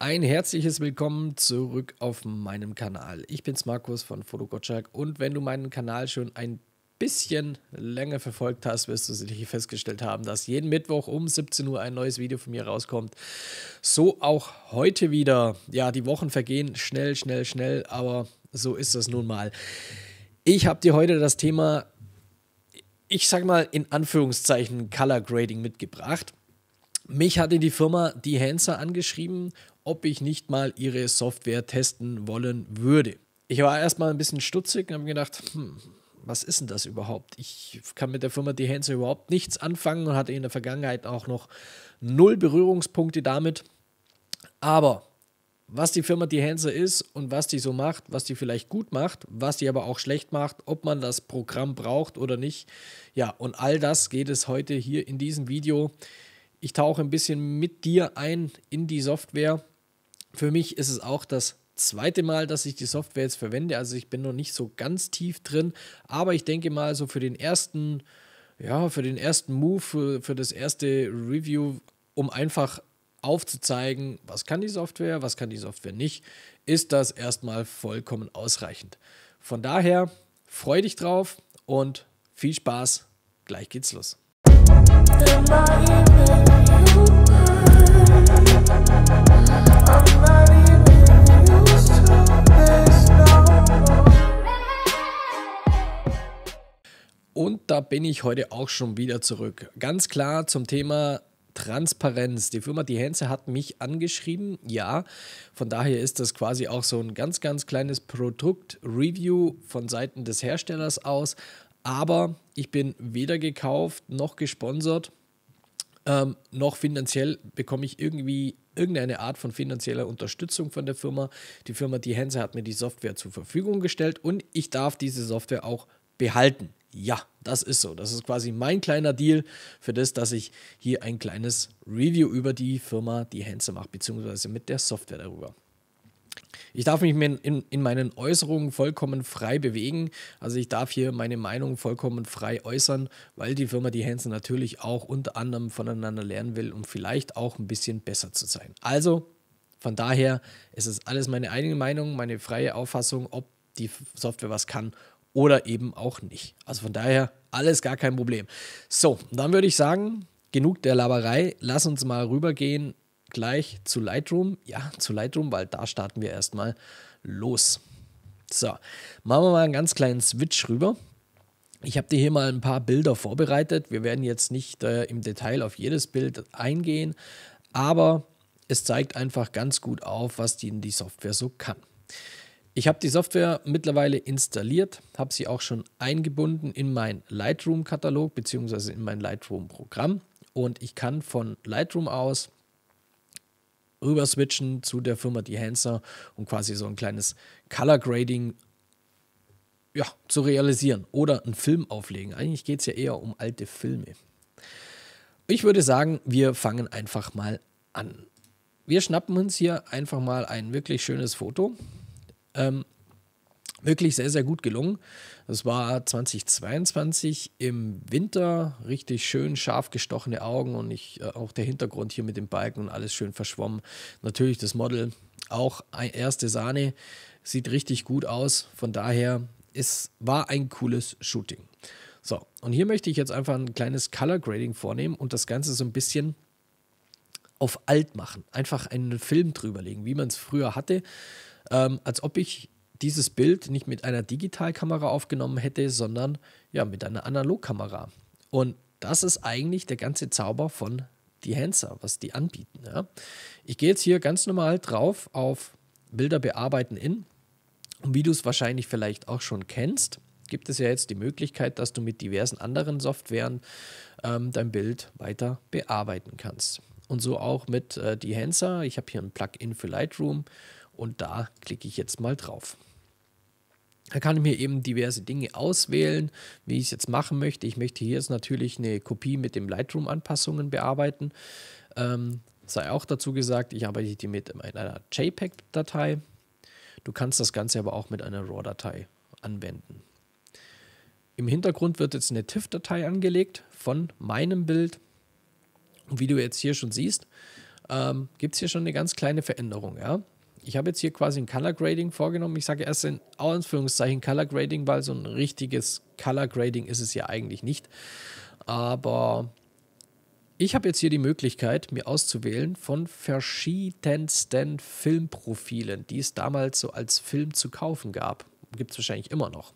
Ein herzliches Willkommen zurück auf meinem Kanal. Ich bin's Markus von Fotogotschak und wenn du meinen Kanal schon ein bisschen länger verfolgt hast, wirst du sicherlich festgestellt haben, dass jeden Mittwoch um 17 Uhr ein neues Video von mir rauskommt. So auch heute wieder. Ja, die Wochen vergehen schnell, schnell, schnell, aber so ist das nun mal. Ich habe dir heute das Thema, ich sag mal in Anführungszeichen, Color Grading mitgebracht. Mich hatte die Firma Die Hanser angeschrieben ob ich nicht mal ihre Software testen wollen würde. Ich war erstmal ein bisschen stutzig und habe gedacht, hm, was ist denn das überhaupt? Ich kann mit der Firma die Dehancer überhaupt nichts anfangen und hatte in der Vergangenheit auch noch null Berührungspunkte damit. Aber was die Firma die Hanser ist und was die so macht, was die vielleicht gut macht, was die aber auch schlecht macht, ob man das Programm braucht oder nicht. Ja, und all das geht es heute hier in diesem Video. Ich tauche ein bisschen mit dir ein in die Software für mich ist es auch das zweite Mal, dass ich die Software jetzt verwende. Also ich bin noch nicht so ganz tief drin, aber ich denke mal, so für den ersten, ja, für den ersten Move, für, für das erste Review, um einfach aufzuzeigen, was kann die Software, was kann die Software nicht, ist das erstmal vollkommen ausreichend. Von daher freu dich drauf und viel Spaß. Gleich geht's los. Und da bin ich heute auch schon wieder zurück. Ganz klar zum Thema Transparenz. Die Firma Die Hänse hat mich angeschrieben, ja. Von daher ist das quasi auch so ein ganz, ganz kleines Produkt-Review von Seiten des Herstellers aus. Aber ich bin weder gekauft noch gesponsert, ähm, noch finanziell bekomme ich irgendwie irgendeine Art von finanzieller Unterstützung von der Firma. Die Firma Die Hänse hat mir die Software zur Verfügung gestellt und ich darf diese Software auch behalten. Ja, das ist so. Das ist quasi mein kleiner Deal für das, dass ich hier ein kleines Review über die Firma, die Hänse mache, beziehungsweise mit der Software darüber. Ich darf mich in, in, meinen Äußerungen vollkommen frei bewegen. Also ich darf hier meine Meinung vollkommen frei äußern, weil die Firma Die Hansen natürlich auch unter anderem voneinander lernen will, um vielleicht auch ein bisschen besser zu sein. Also von daher ist es alles meine eigene Meinung, meine freie Auffassung, ob die Software was kann oder eben auch nicht. Also von daher alles gar kein Problem. So, dann würde ich sagen, genug der Laberei. Lass uns mal rübergehen gleich zu Lightroom. Ja, zu Lightroom, weil da starten wir erstmal los. So, machen wir mal einen ganz kleinen Switch rüber. Ich habe dir hier mal ein paar Bilder vorbereitet. Wir werden jetzt nicht äh, im Detail auf jedes Bild eingehen, aber es zeigt einfach ganz gut auf, was die, die Software so kann. Ich habe die Software mittlerweile installiert, habe sie auch schon eingebunden in mein Lightroom-Katalog bzw. in mein Lightroom-Programm und ich kann von Lightroom aus rüber switchen zu der Firma Dehancer, und quasi so ein kleines Color Grading ja, zu realisieren oder einen Film auflegen. Eigentlich geht es ja eher um alte Filme. Ich würde sagen, wir fangen einfach mal an. Wir schnappen uns hier einfach mal ein wirklich schönes Foto ähm, wirklich sehr, sehr gut gelungen. Es war 2022 im Winter, richtig schön scharf gestochene Augen und ich, äh, auch der Hintergrund hier mit dem Balken und alles schön verschwommen. Natürlich das Model auch erste Sahne, sieht richtig gut aus. Von daher, es war ein cooles Shooting. So, und hier möchte ich jetzt einfach ein kleines Color Grading vornehmen und das Ganze so ein bisschen auf alt machen. Einfach einen Film drüberlegen, wie man es früher hatte ähm, als ob ich dieses Bild nicht mit einer Digitalkamera aufgenommen hätte, sondern ja mit einer Analogkamera. Und das ist eigentlich der ganze Zauber von die Dehancer, was die anbieten. Ja. Ich gehe jetzt hier ganz normal drauf auf Bilder bearbeiten in. Und wie du es wahrscheinlich vielleicht auch schon kennst, gibt es ja jetzt die Möglichkeit, dass du mit diversen anderen Softwaren ähm, dein Bild weiter bearbeiten kannst. Und so auch mit äh, Dehancer. Ich habe hier ein Plugin für Lightroom und da klicke ich jetzt mal drauf. Da kann ich mir eben diverse Dinge auswählen, wie ich es jetzt machen möchte. Ich möchte hier jetzt natürlich eine Kopie mit dem Lightroom-Anpassungen bearbeiten. Ähm, sei auch dazu gesagt, ich arbeite die mit einer JPEG-Datei. Du kannst das Ganze aber auch mit einer RAW-Datei anwenden. Im Hintergrund wird jetzt eine TIFF-Datei angelegt von meinem Bild. Und wie du jetzt hier schon siehst, ähm, gibt es hier schon eine ganz kleine Veränderung. Ja? ich habe jetzt hier quasi ein Color Grading vorgenommen. Ich sage erst in Anführungszeichen Color Grading, weil so ein richtiges Color Grading ist es ja eigentlich nicht. Aber ich habe jetzt hier die Möglichkeit, mir auszuwählen von verschiedensten Filmprofilen, die es damals so als Film zu kaufen gab. Gibt es wahrscheinlich immer noch.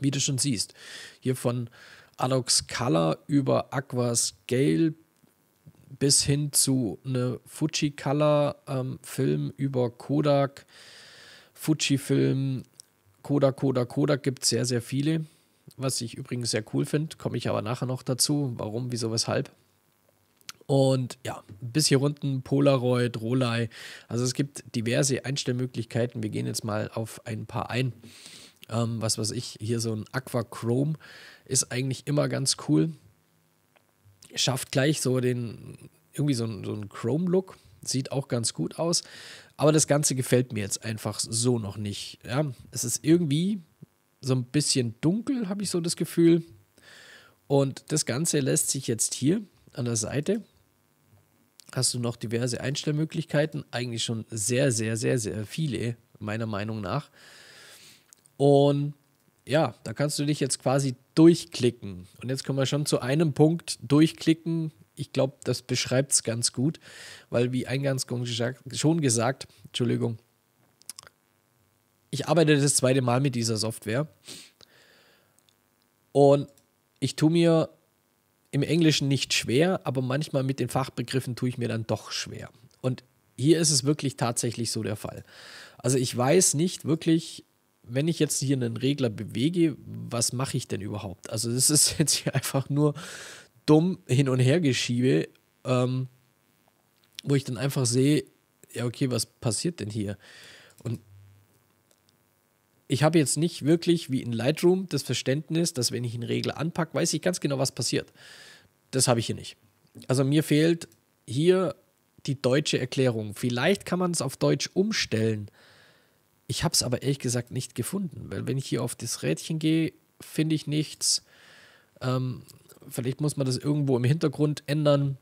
Wie du schon siehst, hier von Alox Color über Aquascale bis hin zu einem Fuji-Color-Film ähm, über Kodak, Fuji-Film, Kodak, Kodak, Kodak gibt es sehr, sehr viele, was ich übrigens sehr cool finde, komme ich aber nachher noch dazu, warum, wieso, weshalb. Und ja, bis hier unten Polaroid, Rolei. Also es gibt diverse Einstellmöglichkeiten. Wir gehen jetzt mal auf ein paar ein. Ähm, was weiß ich, hier so ein Aquachrome ist eigentlich immer ganz cool schafft gleich so den, irgendwie so, einen, so einen Chrome-Look. Sieht auch ganz gut aus. Aber das Ganze gefällt mir jetzt einfach so noch nicht. Ja, es ist irgendwie so ein bisschen dunkel, habe ich so das Gefühl. Und das Ganze lässt sich jetzt hier an der Seite, hast du noch diverse Einstellmöglichkeiten, eigentlich schon sehr, sehr, sehr, sehr viele, meiner Meinung nach. Und ja, da kannst du dich jetzt quasi durchklicken. Und jetzt kommen wir schon zu einem Punkt, durchklicken. Ich glaube, das beschreibt es ganz gut, weil wie eingangs schon gesagt, Entschuldigung, ich arbeite das zweite Mal mit dieser Software und ich tue mir im Englischen nicht schwer, aber manchmal mit den Fachbegriffen tue ich mir dann doch schwer. Und hier ist es wirklich tatsächlich so der Fall. Also ich weiß nicht wirklich, wenn ich jetzt hier einen Regler bewege, was mache ich denn überhaupt? Also es ist jetzt hier einfach nur dumm hin und her geschiebe, ähm, wo ich dann einfach sehe, ja okay, was passiert denn hier? Und ich habe jetzt nicht wirklich wie in Lightroom das Verständnis, dass wenn ich einen Regler anpacke, weiß ich ganz genau, was passiert. Das habe ich hier nicht. Also mir fehlt hier die deutsche Erklärung. Vielleicht kann man es auf Deutsch umstellen. Ich habe es aber ehrlich gesagt nicht gefunden, weil wenn ich hier auf das Rädchen gehe, finde ich nichts. Ähm, vielleicht muss man das irgendwo im Hintergrund ändern.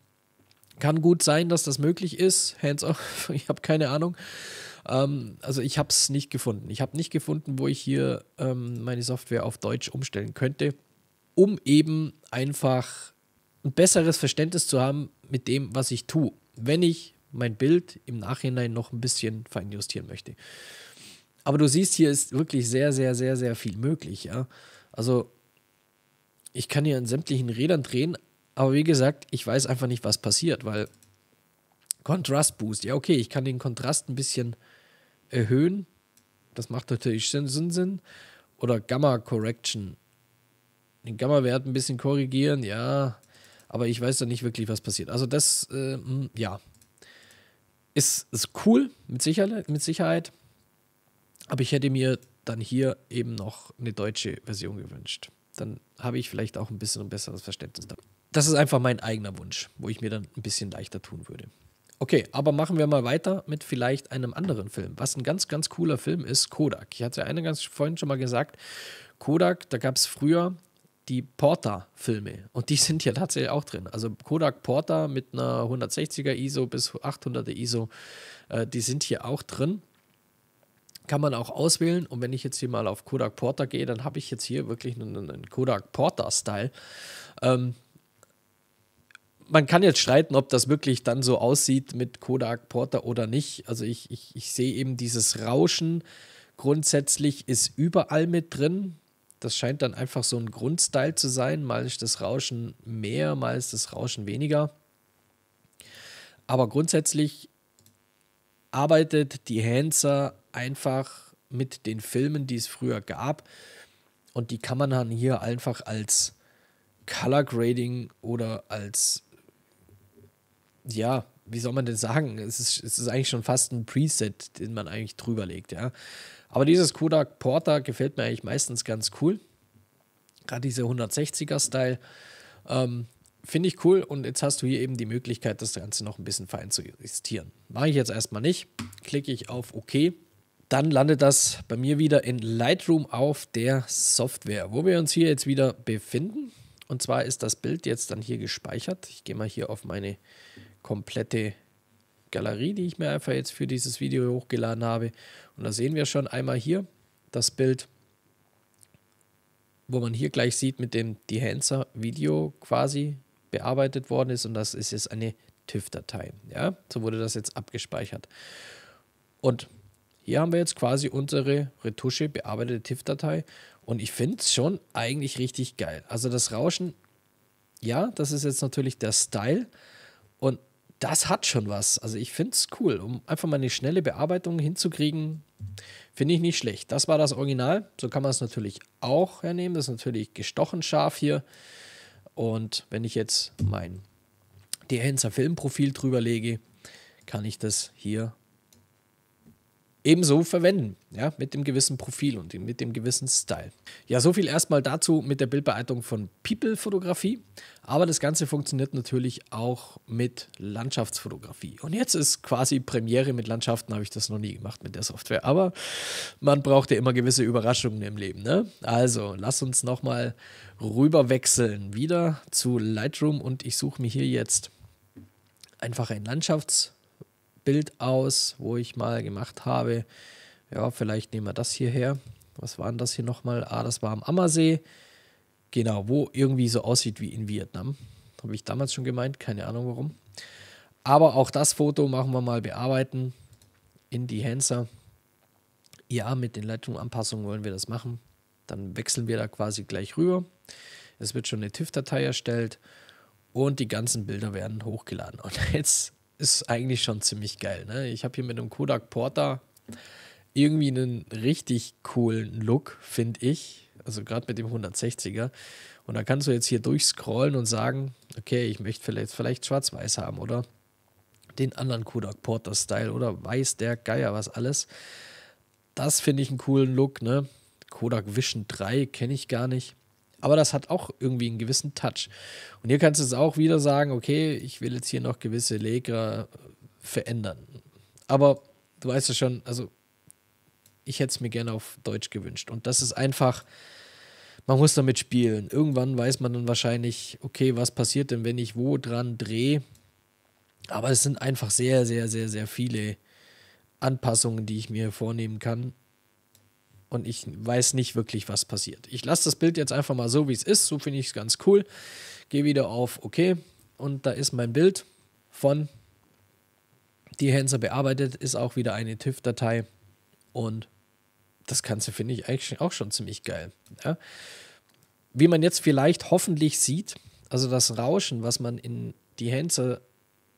Kann gut sein, dass das möglich ist. Hands off, ich habe keine Ahnung. Ähm, also ich habe es nicht gefunden. Ich habe nicht gefunden, wo ich hier ähm, meine Software auf Deutsch umstellen könnte, um eben einfach ein besseres Verständnis zu haben mit dem, was ich tue, wenn ich mein Bild im Nachhinein noch ein bisschen feinjustieren möchte. Aber du siehst, hier ist wirklich sehr, sehr, sehr, sehr viel möglich, ja. Also, ich kann hier an sämtlichen Rädern drehen, aber wie gesagt, ich weiß einfach nicht, was passiert, weil Kontrast Boost, ja, okay, ich kann den Kontrast ein bisschen erhöhen. Das macht natürlich Sinn. Sinn, Oder Gamma Correction. Den Gamma-Wert ein bisschen korrigieren, ja. Aber ich weiß da nicht wirklich, was passiert. Also, das, äh, ja. Ist, ist cool, mit Sicherheit, mit Sicherheit. Aber ich hätte mir dann hier eben noch eine deutsche Version gewünscht. Dann habe ich vielleicht auch ein bisschen ein besseres Verständnis dafür. Das ist einfach mein eigener Wunsch, wo ich mir dann ein bisschen leichter tun würde. Okay, aber machen wir mal weiter mit vielleicht einem anderen Film. Was ein ganz, ganz cooler Film ist, Kodak. Ich hatte ja einen ganz vorhin schon mal gesagt, Kodak, da gab es früher die Porta-Filme und die sind ja tatsächlich auch drin. Also Kodak Porta mit einer 160er ISO bis 800er ISO, äh, die sind hier auch drin kann man auch auswählen. Und wenn ich jetzt hier mal auf Kodak Porter gehe, dann habe ich jetzt hier wirklich einen, einen Kodak Porter-Style. Ähm, man kann jetzt streiten, ob das wirklich dann so aussieht mit Kodak Porter oder nicht. Also ich, ich, ich sehe eben dieses Rauschen grundsätzlich ist überall mit drin. Das scheint dann einfach so ein Grundstyle zu sein. Mal ist das Rauschen mehr, mal ist das Rauschen weniger. Aber grundsätzlich arbeitet die Hanser einfach mit den Filmen, die es früher gab. Und die kann man dann hier einfach als Color Grading oder als, ja, wie soll man denn sagen? Es ist, es ist eigentlich schon fast ein Preset, den man eigentlich drüber legt, ja. Aber dieses Kodak Porter gefällt mir eigentlich meistens ganz cool. Gerade dieser 160er-Style. Ähm, Finde ich cool und jetzt hast du hier eben die Möglichkeit, das Ganze noch ein bisschen fein zu justieren. Mache ich jetzt erstmal nicht. Klicke ich auf OK dann landet das bei mir wieder in Lightroom auf der Software, wo wir uns hier jetzt wieder befinden. Und zwar ist das Bild jetzt dann hier gespeichert. Ich gehe mal hier auf meine komplette Galerie, die ich mir einfach jetzt für dieses Video hochgeladen habe. Und da sehen wir schon einmal hier das Bild, wo man hier gleich sieht, mit dem Dehancer Video quasi bearbeitet worden ist. Und das ist jetzt eine TIFF-Datei. Ja, so wurde das jetzt abgespeichert. Und hier haben wir jetzt quasi unsere Retusche bearbeitete TIFF-Datei und ich finde es schon eigentlich richtig geil. Also das Rauschen, ja, das ist jetzt natürlich der Style und das hat schon was. Also ich finde es cool, um einfach mal eine schnelle Bearbeitung hinzukriegen, finde ich nicht schlecht. Das war das Original, so kann man es natürlich auch hernehmen. Das ist natürlich gestochen scharf hier. Und wenn ich jetzt mein Dehenser Filmprofil drüber lege, kann ich das hier ebenso verwenden, ja, mit dem gewissen Profil und mit dem gewissen Style. Ja, so viel erstmal dazu mit der Bildbearbeitung von People-Fotografie, aber das Ganze funktioniert natürlich auch mit Landschaftsfotografie. Und jetzt ist quasi Premiere mit Landschaften, habe ich das noch nie gemacht mit der Software, aber man braucht ja immer gewisse Überraschungen im Leben, ne? Also, lass uns nochmal rüber wechseln, wieder zu Lightroom und ich suche mir hier jetzt einfach ein Landschaftsfotografie Bild aus, wo ich mal gemacht habe. Ja, vielleicht nehmen wir das hier her. Was war denn das hier nochmal? Ah, das war am Ammersee. Genau, wo irgendwie so aussieht wie in Vietnam. Habe ich damals schon gemeint, keine Ahnung warum. Aber auch das Foto machen wir mal bearbeiten in die Hanser. Ja, mit den Leitungsanpassungen wollen wir das machen. Dann wechseln wir da quasi gleich rüber. Es wird schon eine TIFF-Datei erstellt und die ganzen Bilder werden hochgeladen. Und jetzt ist eigentlich schon ziemlich geil. Ne? Ich habe hier mit einem Kodak Porter irgendwie einen richtig coolen Look, finde ich. Also gerade mit dem 160er. Und da kannst du jetzt hier durchscrollen und sagen, okay, ich möchte vielleicht, vielleicht schwarz-weiß haben oder den anderen Kodak Porter Style oder weiß der Geier was alles. Das finde ich einen coolen Look, ne? Kodak Vision 3 kenne ich gar nicht. Aber das hat auch irgendwie einen gewissen Touch. Und hier kannst du es auch wieder sagen, okay, ich will jetzt hier noch gewisse Legra äh, verändern. Aber du weißt ja schon, also ich hätte es mir gerne auf Deutsch gewünscht. Und das ist einfach, man muss damit spielen. Irgendwann weiß man dann wahrscheinlich, okay, was passiert denn, wenn ich wo dran drehe. Aber es sind einfach sehr, sehr, sehr, sehr viele Anpassungen, die ich mir vornehmen kann und ich weiß nicht wirklich, was passiert. Ich lasse das Bild jetzt einfach mal so, wie es ist. So finde ich es ganz cool. Gehe wieder auf OK und da ist mein Bild von die Hanser bearbeitet, ist auch wieder eine TIFF-Datei und das Ganze finde ich eigentlich auch schon ziemlich geil. Ja? Wie man jetzt vielleicht hoffentlich sieht, also das Rauschen, was man in die Hanser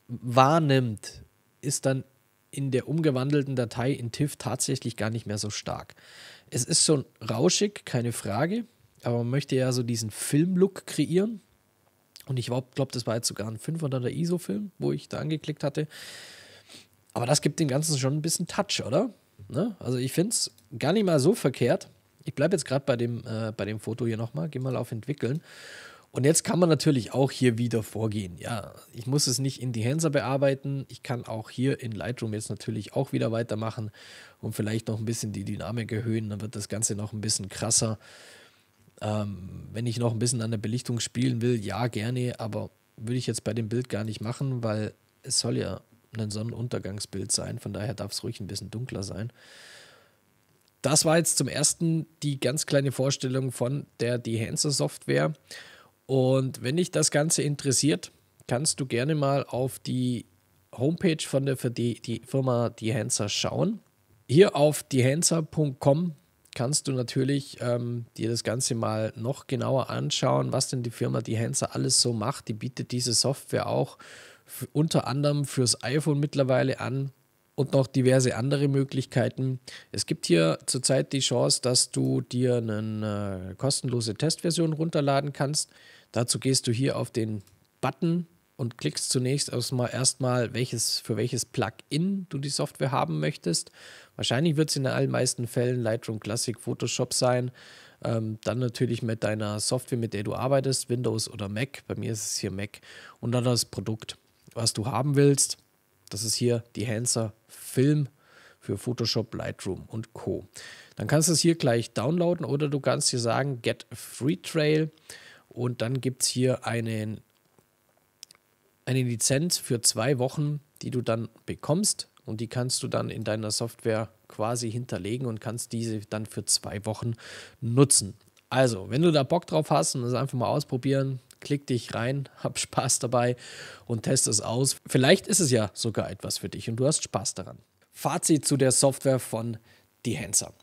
wahrnimmt, ist dann in der umgewandelten Datei in TIFF tatsächlich gar nicht mehr so stark es ist schon rauschig, keine Frage, aber man möchte ja so diesen Filmlook kreieren. Und ich glaube, das war jetzt sogar ein 500er ISO-Film, wo ich da angeklickt hatte. Aber das gibt dem Ganzen schon ein bisschen Touch, oder? Ne? Also ich finde es gar nicht mal so verkehrt. Ich bleibe jetzt gerade bei, dem, äh, bei dem Foto hier nochmal, gehe mal auf Entwickeln. Und jetzt kann man natürlich auch hier wieder vorgehen. Ja, ich muss es nicht in die Hanser bearbeiten. Ich kann auch hier in Lightroom jetzt natürlich auch wieder weitermachen und vielleicht noch ein bisschen die Dynamik erhöhen. Dann wird das Ganze noch ein bisschen krasser. Ähm, wenn ich noch ein bisschen an der Belichtung spielen will, ja, gerne, aber würde ich jetzt bei dem Bild gar nicht machen, weil es soll ja ein Sonnenuntergangsbild sein. Von daher darf es ruhig ein bisschen dunkler sein. Das war jetzt zum ersten die ganz kleine Vorstellung von der Dehancer Software. Und wenn dich das Ganze interessiert, kannst du gerne mal auf die Homepage von der die, die Firma Dehancer schauen. Hier auf dehancer.com kannst du natürlich ähm, dir das Ganze mal noch genauer anschauen, was denn die Firma Dehancer alles so macht. Die bietet diese Software auch unter anderem fürs iPhone mittlerweile an und noch diverse andere Möglichkeiten. Es gibt hier zurzeit die Chance, dass du dir eine äh, kostenlose Testversion runterladen kannst. Dazu gehst du hier auf den Button und klickst zunächst erstmal, welches, für welches Plugin du die Software haben möchtest. Wahrscheinlich wird es in den allermeisten Fällen Lightroom Classic Photoshop sein. Ähm, dann natürlich mit deiner Software, mit der du arbeitest, Windows oder Mac. Bei mir ist es hier Mac. Und dann das Produkt, was du haben willst. Das ist hier die Hanser Film für Photoshop, Lightroom und Co. Dann kannst du es hier gleich downloaden oder du kannst hier sagen Get Free Trail. Und dann gibt es hier einen, eine Lizenz für zwei Wochen, die du dann bekommst und die kannst du dann in deiner Software quasi hinterlegen und kannst diese dann für zwei Wochen nutzen. Also, wenn du da Bock drauf hast und das einfach mal ausprobieren, klick dich rein, hab Spaß dabei und test es aus. Vielleicht ist es ja sogar etwas für dich und du hast Spaß daran. Fazit zu der Software von Dehancer.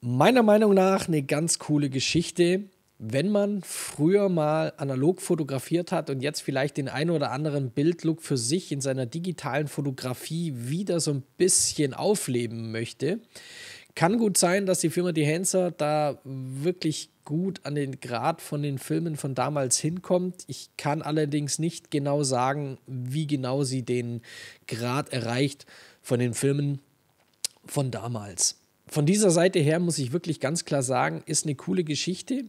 Meiner Meinung nach eine ganz coole Geschichte wenn man früher mal analog fotografiert hat und jetzt vielleicht den einen oder anderen Bildlook für sich in seiner digitalen Fotografie wieder so ein bisschen aufleben möchte, kann gut sein, dass die Firma Dehancer da wirklich gut an den Grad von den Filmen von damals hinkommt. Ich kann allerdings nicht genau sagen, wie genau sie den Grad erreicht von den Filmen von damals. Von dieser Seite her muss ich wirklich ganz klar sagen, ist eine coole Geschichte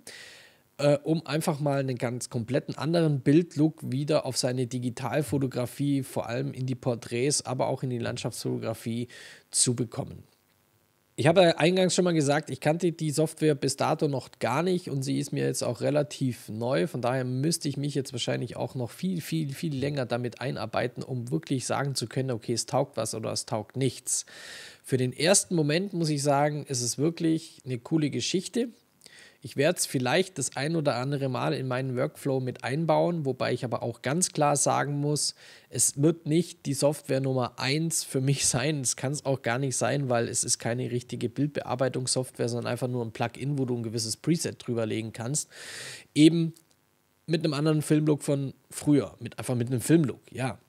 äh, um einfach mal einen ganz kompletten anderen Bildlook wieder auf seine Digitalfotografie, vor allem in die Porträts, aber auch in die Landschaftsfotografie zu bekommen. Ich habe eingangs schon mal gesagt, ich kannte die Software bis dato noch gar nicht und sie ist mir jetzt auch relativ neu. Von daher müsste ich mich jetzt wahrscheinlich auch noch viel, viel, viel länger damit einarbeiten, um wirklich sagen zu können, okay, es taugt was oder es taugt nichts. Für den ersten Moment muss ich sagen, es ist wirklich eine coole Geschichte. Ich werde es vielleicht das ein oder andere Mal in meinen Workflow mit einbauen, wobei ich aber auch ganz klar sagen muss, es wird nicht die Software Nummer 1 für mich sein. Es kann es auch gar nicht sein, weil es ist keine richtige Bildbearbeitungssoftware, sondern einfach nur ein Plugin, wo du ein gewisses Preset drüberlegen kannst. Eben mit einem anderen Filmlook von früher, mit, einfach mit einem Filmlook, ja.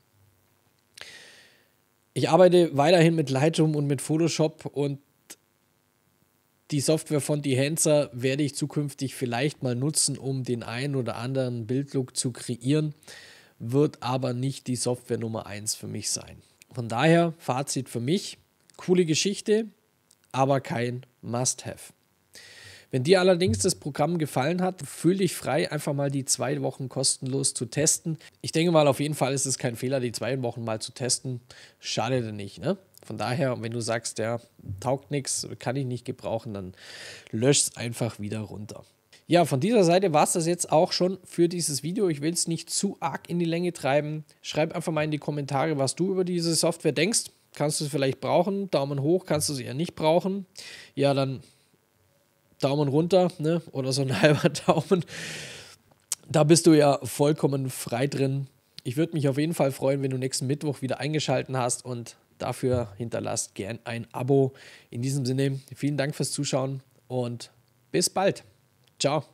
Ich arbeite weiterhin mit Lightroom und mit Photoshop und die Software von Dehancer werde ich zukünftig vielleicht mal nutzen, um den einen oder anderen Bildlook zu kreieren, wird aber nicht die Software Nummer 1 für mich sein. Von daher, Fazit für mich, coole Geschichte, aber kein Must-Have. Wenn dir allerdings das Programm gefallen hat, fühl dich frei, einfach mal die zwei Wochen kostenlos zu testen. Ich denke mal, auf jeden Fall ist es kein Fehler, die zwei Wochen mal zu testen. Schade denn nicht, ne? Von daher, wenn du sagst, ja, taugt nichts, kann ich nicht gebrauchen, dann lösch es einfach wieder runter. Ja, von dieser Seite war es das jetzt auch schon für dieses Video. Ich will es nicht zu arg in die Länge treiben. Schreib einfach mal in die Kommentare, was du über diese Software denkst. Kannst du es vielleicht brauchen? Daumen hoch, kannst du sie eher nicht brauchen? Ja, dann Daumen runter ne? oder so ein halber Daumen. Da bist du ja vollkommen frei drin. Ich würde mich auf jeden Fall freuen, wenn du nächsten Mittwoch wieder eingeschalten hast und Dafür hinterlasst gern ein Abo. In diesem Sinne, vielen Dank fürs Zuschauen und bis bald. Ciao.